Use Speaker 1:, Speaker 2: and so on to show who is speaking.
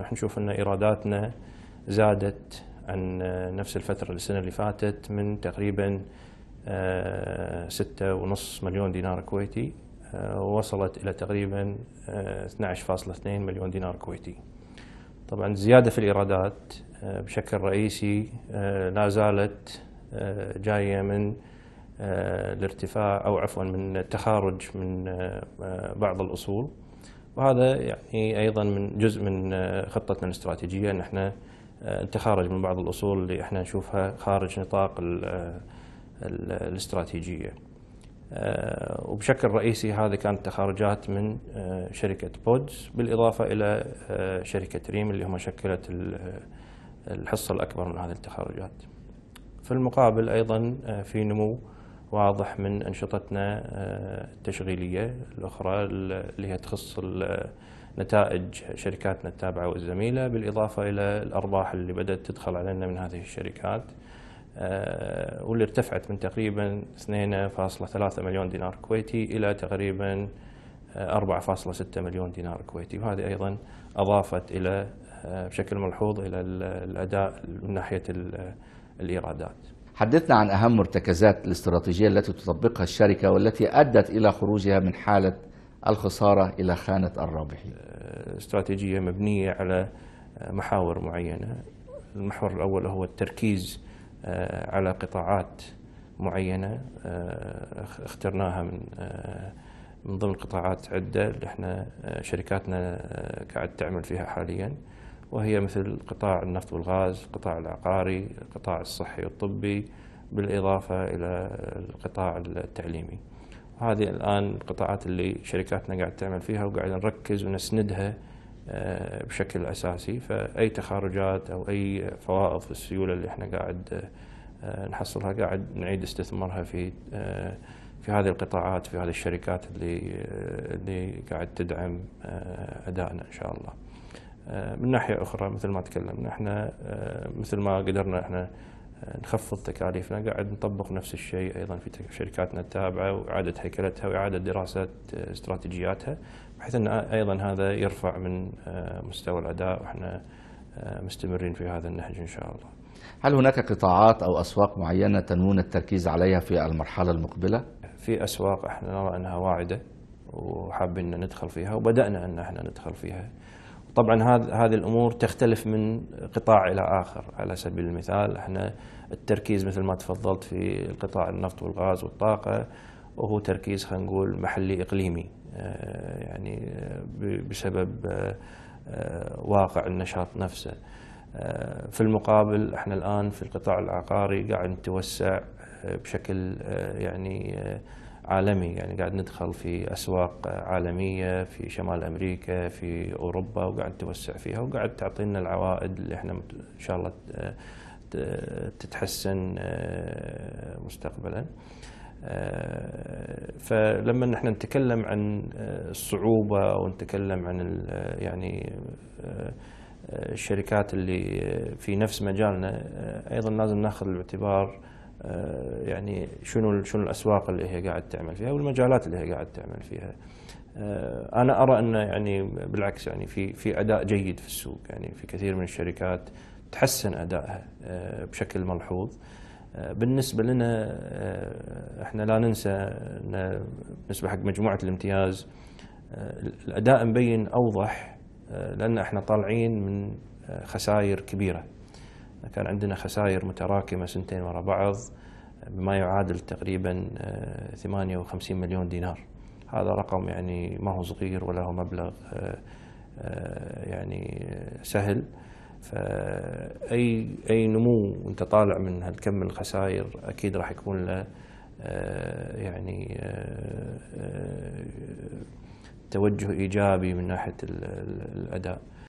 Speaker 1: راح نشوف ان ايراداتنا زادت عن نفس الفتره السنه اللي فاتت من تقريبا 6.5 آه، مليون دينار كويتي آه، وصلت الى تقريبا 12.2 آه، مليون دينار كويتي. طبعا الزياده في الايرادات بشكل رئيسي لا زالت جايه من الارتفاع او عفوا من التخارج من بعض الاصول. وهذا يعني ايضا من جزء من آه، خطتنا الاستراتيجيه ان احنا نتخارج آه، من بعض الاصول اللي احنا نشوفها خارج نطاق الـ آه، الـ الاستراتيجيه. وبشكل رئيسي هذه كانت تخارجات من شركه بودز بالاضافه الى شركه ريم اللي هم شكلت الحصه الاكبر من هذه التخارجات. في المقابل ايضا في نمو واضح من أنشطتنا آه، التشغيلية الأخرى اللي هي تخص نتائج شركاتنا التابعة والزميلة بالإضافة إلى الأرباح اللي بدأت تدخل علينا من هذه الشركات آه، واللي ارتفعت من تقريبا 2.3 مليون دينار كويتي إلى تقريبا 4.6 آه، مليون دينار كويتي وهذه أيضا أضافت إلى بشكل ملحوظ إلى الأداء من ناحية الإيرادات حدثنا عن أهم مرتكزات الاستراتيجية التي تطبقها الشركة والتي أدت إلى خروجها من حالة الخسارة إلى خانة الرابحين استراتيجية مبنية على محاور معينة المحور الأول هو التركيز آه، على قطاعات معينة آه، اخترناها من آه، من ضمن قطاعات عدة احنا شركاتنا قاعد تعمل فيها حاليا وهي مثل قطاع النفط والغاز القطاع العقاري القطاع الصحي والطبي بالإضافة إلى القطاع التعليمي هذه الآن القطاعات اللي شركاتنا قاعد تعمل فيها وقاعد نركز ونسندها آه، بشكل أساسي فأي تخارجات أو أي فوائض في السيولة اللي احنا قاعد آه، نحصلها قاعد نعيد استثمارها في آه، في هذه القطاعات في هذه الشركات اللي اللي قاعد تدعم أدائنا إن شاء الله آه، من ناحية أخرى مثل ما تكلمنا احنا آه، مثل ما قدرنا احنا آه، نخفض تكاليفنا قاعد نطبق نفس الشيء أيضا في شركاتنا التابعة وإعادة هيكلتها وإعادة دراسة استراتيجياتها بحيث أن أيضا هذا يرفع من مستوى الأداء وإحنا مستمرين في هذا النهج إن شاء الله هل هناك قطاعات أو أسواق معينة تنوون التركيز عليها في المرحلة المقبلة؟ في أسواق احنا نرى أنها واعدة وحابين ندخل فيها وبدأنا أن احنا ندخل فيها طبعا هذه الامور تختلف من قطاع الى اخر على سبيل المثال احنا التركيز مثل ما تفضلت في قطاع النفط والغاز والطاقه وهو تركيز خلينا نقول محلي اقليمي آه، يعني بسبب آه، آه، واقع النشاط نفسه في المقابل احنا الان في القطاع العقاري قاعد نتوسع بشكل يعني عالمي يعني قاعد ندخل في أسواق عالمية في شمال أمريكا في أوروبا وقاعد توسع فيها وقاعد تعطينا العوائد اللي احنا إن شاء الله تتحسن آه، مستقبلا آه، فلما نحن نتكلم عن آه، الصعوبة ونتكلم عن يعني الشركات اللي في نفس مجالنا أيضا لازم ناخذ الاعتبار آه، يعني شنو شنو الاسواق اللي هي قاعد تعمل فيها والمجالات اللي هي قاعد تعمل فيها آه، انا ارى انه يعني بالعكس يعني في في اداء جيد في السوق يعني في كثير من الشركات تحسن ادائها آه، بشكل ملحوظ بالنسبه لنا احنا لا ننسى ان بالنسبه حق مجموعه الامتياز الاداء مبين اوضح لان احنا طالعين من خسائر كبيره كان عندنا خسائر متراكمة سنتين ورا بعض بما يعادل تقريبا 58 آه، مليون دينار هذا رقم يعني ما هو صغير ولا هو مبلغ آه، آه، يعني سهل فأي أي نمو أنت طالع من هالكم من الخسائر أكيد راح يكون له يعني توجه إيجابي من ناحية الأداء